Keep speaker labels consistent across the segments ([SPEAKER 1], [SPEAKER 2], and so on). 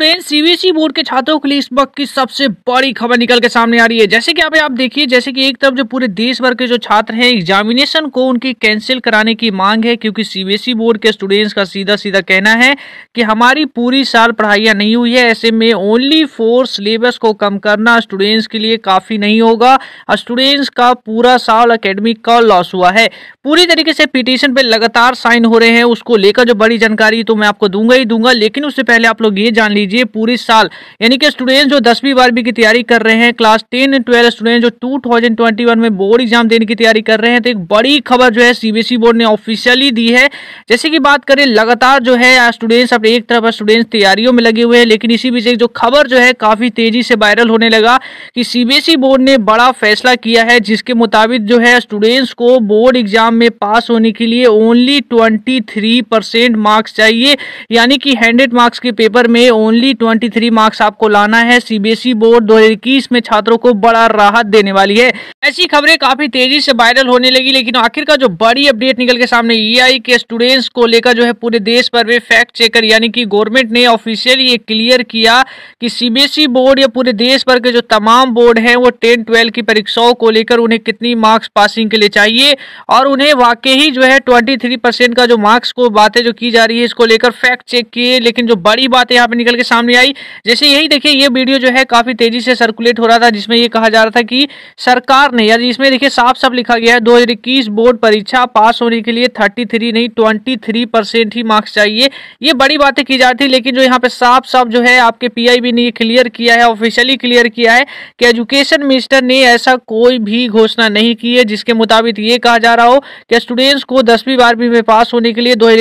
[SPEAKER 1] student CBSE e board के छात्रों के लिए इस वक्त की सबसे बड़ी खबर निकल के सामने आ रही है जैसे कि आप देखिए जैसे कि एक तरफ जो पूरे देश भर के जो छात्र हैं एग्जामिनेशन को उनकी कैंसिल कराने की मांग है क्योंकि सीबीएसई e बोर्ड के स्टूडेंट्स का सीधा सीधा कहना है कि हमारी पूरी साल पढ़ाइयाँ नहीं हुई है ऐसे में ओनली फोर सिलेबस को कम करना स्टूडेंट्स के लिए काफ़ी नहीं होगा स्टूडेंट्स का पूरा साल अकेडमिक का लॉस हुआ है पूरी तरीके से पिटिशन पे लगातार साइन हो रहे हैं उसको लेकर जो बड़ी जानकारी तो मैं आपको दूंगा ही दूंगा लेकिन उससे पहले आप लोग ये जान लीजिए लीजिए पूरी साल यानी कि स्टूडेंट जो दसवीं बारहवीं की तैयारी कर रहे हैं क्लास टेन ट्वेल्व स्टूडेंट जो टू थाउजेंड ट्वेंटी वन में बोर्ड एग्जाम देने की तैयारी कर रहे हैं तो एक बड़ी खबर जो है सीबीएसई बोर्ड e ने ऑफिशियली दी है जैसे कि बात करें लगातार जो है स्टूडेंट्स अपने एक तरफ स्टूडेंट्स तैयारियों में लगे हुए हैं लेकिन इसी बीच एक जो खबर जो है काफी तेजी से वायरल होने लगा कि सीबीएसई बोर्ड e ने बड़ा फैसला किया है जिसके मुताबिक जो है स्टूडेंट्स को बोर्ड एग्जाम में पास होने के लिए ओनली ट्वेंटी परसेंट मार्क्स चाहिए यानी कि हंड्रेड मार्क्स के पेपर में ओनली 23 मार्क्स आपको लाना है सीबीएसई बोर्ड 2021 में छात्रों को बड़ा राहत देने वाली है ऐसी खबरें काफी तेजी से वायरल होने लगी लेकिन आखिर का जो बड़ी अपडेट निकल के सामने ये आई कि स्टूडेंट्स को लेकर जो है पूरे देश पर वे फैक्ट चेकर यानी कि गवर्नमेंट ने ऑफिशियली ये क्लियर किया कि सीबीएसई बोर्ड e या पूरे देश भर के जो तमाम बोर्ड हैं वो टेन ट्वेल्व की परीक्षाओं को लेकर उन्हें कितनी मार्क्स पासिंग के लिए चाहिए और उन्हें वाकई ही जो है ट्वेंटी का जो मार्क्स को बातें जो की जा रही है इसको लेकर फैक्ट चेक किए लेकिन जो बड़ी बात यहाँ पे निकल के सामने आई जैसे यही देखिए ये वीडियो जो है काफी तेजी से सर्कुलेट हो रहा था जिसमें ये कहा जा रहा था कि सरकार ने या इसमें देखिए साफ साफ लिखा गया है दो बोर्ड परीक्षा पास होने के लिए थर्टी नहीं ट्वेंटी ही मार्क्स चाहिए ये बड़ी बातें की जा जाती लेकिन जो यहाँ पे साफ साफ जो है आपके पी ने ये क्लियर किया है ऑफिशियली क्लियर किया है कि एजुकेशन मिनिस्टर ने ऐसा कोई भी घोषणा नहीं की है जिसके मुताबिक ये कहा जा रहा हो कि स्टूडेंट्स को दसवीं बारहवीं में पास होने के लिए दो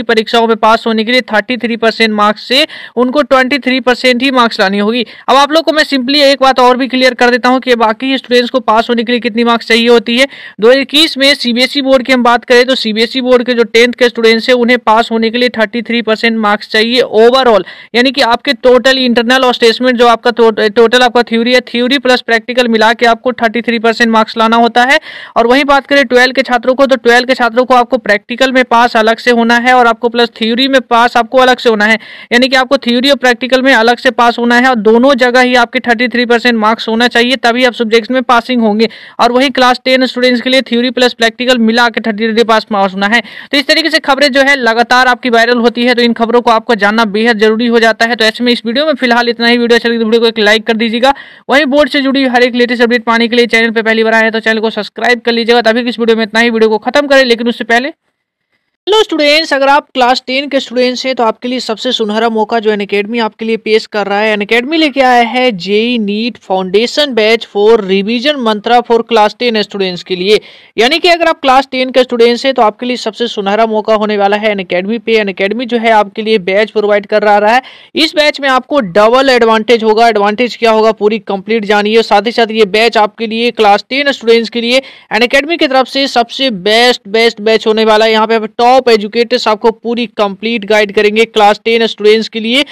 [SPEAKER 1] की परीक्षाओं में पास होने के लिए 33 परसेंट मार्क्स से उनको ट्वेंटी थ्री परसेंट ही मार्क्स लानी होगी अब आप लोग को मैं सिंपली एक बात और भी क्लियर कर देता हूँ कि बाकी स्टूडेंट्स को पास होने के लिए कितनी मार्क्स चाहिए होती है दो में सीबीएसई बोर्ड e की हम बात करें तो सीबीएसई बोर्ड e के जो टेंथ के स्टूडेंट्स हैं उन्हें पास होने के लिए थर्टी मार्क्स चाहिए ओवरऑल यानी कि आपके टोटल इंटरनल और स्टेटमेंट जो आपका टोटल आपका थ्योरी है थ्योरी प्लस प्रैक्टिकल मिला के आपको थर्टी मार्क्स लाना होता है और वहीं बात करें ट्वेल्व के छात्रों को तो ट्वेल्व के छात्रों को आपको प्रैक्टिकल में पास अलग से होना है और आपको प्लस थ्योरी में पास आपको अलग से होना है यानी कि आपको थ्योरी प्रैक्टिकल में अलग से पास होना है और दोनों जगह ही आपके थर्टी थ्री परसेंट मार्क्स होना चाहिए तभी आप सब्जेक्ट्स में पासिंग होंगे और वही क्लास टेन स्टूडेंट्स के लिए थ्योरी प्लस प्रैक्टिकल मिला के थर्टी थ्री पास मार्क्स होना है तो इस तरीके से खबरें जो है लगातार आपकी वायरल होती है तो इन खबरों को आपको जानना बेहद जरूरी हो जाता है तो ऐसे में इस वीडियो में फिलहाल इतना ही वीडियो अच्छी लगी तो वीडियो को एक लाइक कर दीजिएगा वहीं बोर्ड से जुड़ी हर एक लेटेस्ट अपडेट पाने के लिए चैनल पर पहली बार आए तो चैनल को सब्सक्राइब कर लीजिएगा तभी इस वीडियो में इतना ही वीडियो को खत्म करें लेकिन उससे पहले हेलो स्टूडेंट्स अगर आप क्लास टेन के स्टूडेंट्स हैं तो आपके लिए सबसे सुनहरा मौका जो अनकेडमी आपके लिए पेश कर रहा है अनकेडमी लेके आया है JEE NEET foundation batch for revision mantra for class ten students के लिए यानी कि अगर आप क्लास टेन के स्टूडेंट्स हैं तो आपके लिए सबसे सुनहरा मौका होने वाला है अनकेडमी पे एन अकेडमी जो है आपके लिए बैच प्रोवाइड कर रहा है इस बैच में आपको डबल एडवांटेज होगा एडवांटेज क्या होगा पूरी कंप्लीट जानिए साथ ही साथ ये बैच आपके लिए क्लास टेन स्टूडेंट्स के लिए अनकेडमी की तरफ से सबसे बेस्ट बेस्ट बैच होने वाला है यहाँ पे टॉप टॉप एजुकेटर्स आपको पूरी कंप्लीट गाइड करेंगे क्लास टेन स्टूडेंट्स के लिए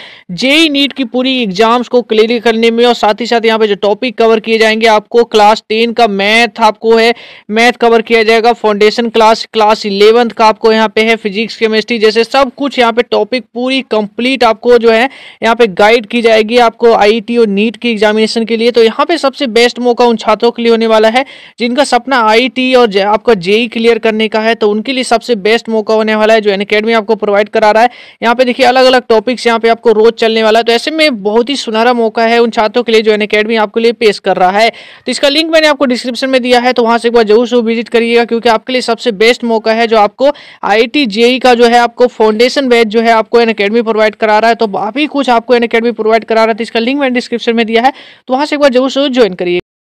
[SPEAKER 1] जेई नीट की पूरी एग्जाम्स को क्लियर करने में और साथ ही साथ यहाँ पे जो टॉपिक कवर किए जाएंगे आपको क्लास टेन का मैथ आपको है मैथ कवर किया जाएगा फाउंडेशन क्लास क्लास इलेवंथ का आपको यहाँ पे है फिजिक्स केमिस्ट्री जैसे सब कुछ यहाँ पे टॉपिक पूरी कंप्लीट आपको जो है यहाँ पे गाइड की जाएगी आपको आई e और नीट की एग्जामिनेशन के लिए तो यहाँ पे सबसे बेस्ट मौका उन छात्रों के लिए होने वाला है जिनका सपना आई e और आपका जेई क्लियर करने का है तो उनके लिए सबसे बेस्ट मौका हुआ होने वाला है जो एनअकेडमी आपको प्रोवाइड करा रहा है यहाँ पे देखिए अलग अलग टॉपिक्स यहाँ पे आपको रोज चलने वाला है तो ऐसे में बहुत ही सुनहरा मौका है उन छात्रों के लिए जो एनअकेडमी आपके लिए पेश कर रहा है तो इसका लिंक मैंने आपको डिस्क्रिप्शन में दिया है तो वहाँ से एक बार जरूर से विजिट करिएगा क्योंकि आपके लिए सबसे बेस्ट मौका है जो आपको आई जेई e का जो है आपको फाउंडेशन बैच जो है आपको एन प्रोवाइड करा रहा है तो अभी कुछ आपको एन प्रोवाइड करा रहा है तो इसका लिंक मैंने डिस्क्रिप्शन में दिया है तो वहाँ से एक बार जरूर से ज्वाइन करिए